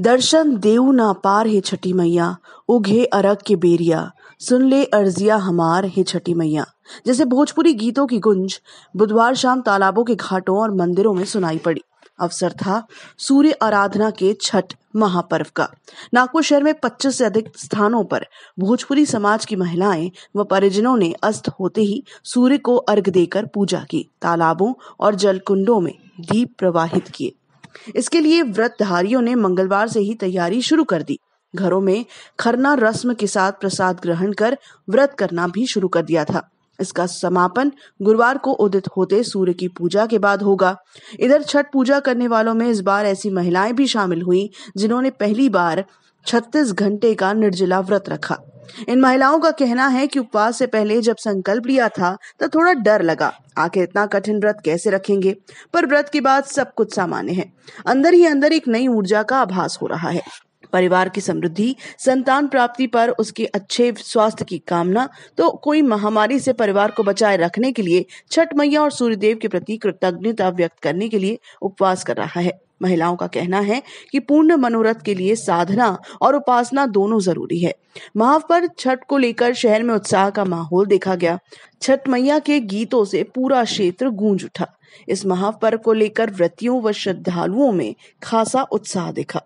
दर्शन देव ना पार हे छठी मैया उघे अरग के बेरिया सुन ले अर्जिया हमार हे छठी मैया जैसे भोजपुरी गीतों की गुंज बुधवार शाम तालाबों के घाटों और मंदिरों में सुनाई पड़ी अवसर था सूर्य आराधना के छठ महापर्व का नागपुर शहर में 25 से अधिक स्थानों पर भोजपुरी समाज की महिलाएं व परिजनों ने अस्त होते ही सूर्य को अर्घ देकर पूजा की तालाबों और जलकुंडों में दीप प्रवाहित किए इसके लिए व्रतधारियों ने मंगलवार से ही तैयारी शुरू कर दी घरों में खरना रस्म के साथ प्रसाद ग्रहण कर व्रत करना भी शुरू कर दिया था इसका समापन गुरुवार को उदित होते सूर्य की पूजा के बाद होगा इधर छठ पूजा करने वालों में इस बार ऐसी महिलाएं भी शामिल हुई जिन्होंने पहली बार 36 घंटे का निर्जला व्रत रखा इन महिलाओं का कहना है कि उपवास से पहले जब संकल्प लिया था तो थोड़ा डर लगा आखिर इतना कठिन व्रत कैसे रखेंगे पर व्रत के बाद सब कुछ सामान्य है अंदर ही अंदर एक नई ऊर्जा का आभास हो रहा है परिवार की समृद्धि संतान प्राप्ति पर उसके अच्छे स्वास्थ्य की कामना तो कोई महामारी से परिवार को बचाए रखने के लिए छठ मैया और सूर्यदेव के प्रति कृतज्ञता व्यक्त करने के लिए उपवास कर रहा है महिलाओं का कहना है कि पूर्ण मनोरथ के लिए साधना और उपासना दोनों जरूरी है महाव पर छठ को लेकर शहर में उत्साह का माहौल देखा गया छठ मैया के गीतों से पूरा क्षेत्र गूंज उठा इस महापर्व को लेकर व्रतियों व श्रद्धालुओं में खासा उत्साह देखा